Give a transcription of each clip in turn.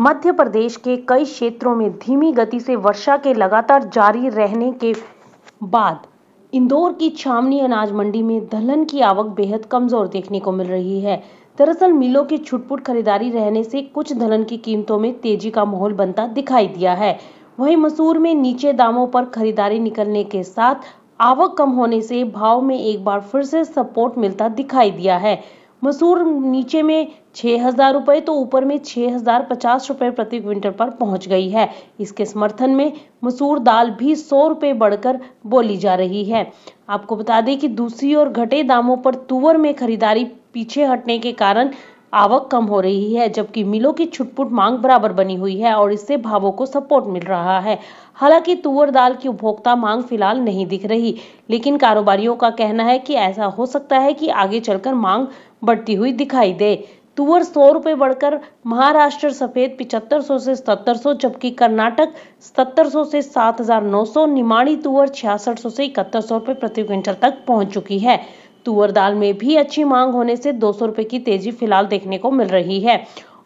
मध्य प्रदेश के कई क्षेत्रों में धीमी गति से वर्षा के लगातार जारी रहने के बाद इंदौर की छावनी अनाज मंडी में दलहन की आवक बेहद कमजोर देखने को मिल रही है दरअसल मिलों की छुटपुट खरीदारी रहने से कुछ दलहन की कीमतों में तेजी का माहौल बनता दिखाई दिया है वहीं मसूर में नीचे दामों पर खरीदारी निकलने के साथ आवक कम होने से भाव में एक बार फिर से सपोर्ट मिलता दिखाई दिया है मसूर नीचे में छह हज़ार रुपए तो ऊपर में छह हज़ार पचास रुपए प्रति क्विंटल पर पहुंच गई है इसके समर्थन में मसूर दाल भी सौ रुपए बढ़कर बोली जा रही है आपको बता दें कि दूसरी ओर घटे दामों पर तुअर में खरीदारी पीछे हटने के कारण आवक कम हो रही है जबकि मिलों की छुटपुट मांग बराबर बनी हुई है और इससे भावों को सपोर्ट मिल रहा है हालांकि तुअर दाल की उपभोक्ता मांग फिलहाल नहीं दिख रही लेकिन कारोबारियों का कहना है कि ऐसा हो सकता है कि आगे चलकर मांग बढ़ती हुई दिखाई दे तुअर सौ रुपये बढ़कर महाराष्ट्र सफेद पिचहत्तर सौ से सतर सौ जबकि कर्नाटक सतर सौ से सात हजार नौ सौ निमाणी तुअर छियासठ सौ से इकहत्तर सौ रुपये प्रति क्विंटल तक पहुंच चुकी है तुअर दाल में भी अच्छी मांग होने से दो सौ की तेजी फिलहाल देखने को मिल रही है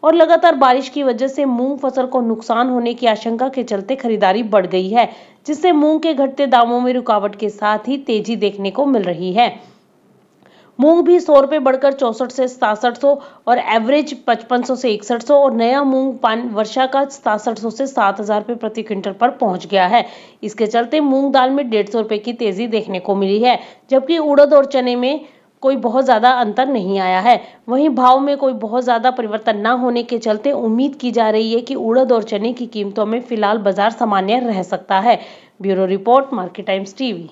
और लगातार बारिश की वजह से मूंग फसल को नुकसान होने की आशंका के चलते खरीदारी बढ़ गई है जिससे मूंग के घटते दामों में रुकावट के साथ ही तेजी देखने को मिल रही है मूंग भी सौ रुपये बढ़कर चौसठ से सासठ सौ और एवरेज पचपन सौ से इकसठ सौ और नया मूंग पान वर्षा का सतासठ सौ से सात हजार रुपये प्रति क्विंटल पर पहुंच गया है इसके चलते मूंग दाल में डेढ़ सौ रुपये की तेजी देखने को मिली है जबकि उड़द और चने में कोई बहुत ज़्यादा अंतर नहीं आया है वहीं भाव में कोई बहुत ज़्यादा परिवर्तन ना होने के चलते उम्मीद की जा रही है कि उड़द और चने की कीमतों में फिलहाल बाजार सामान्य रह सकता है bureau report market times TV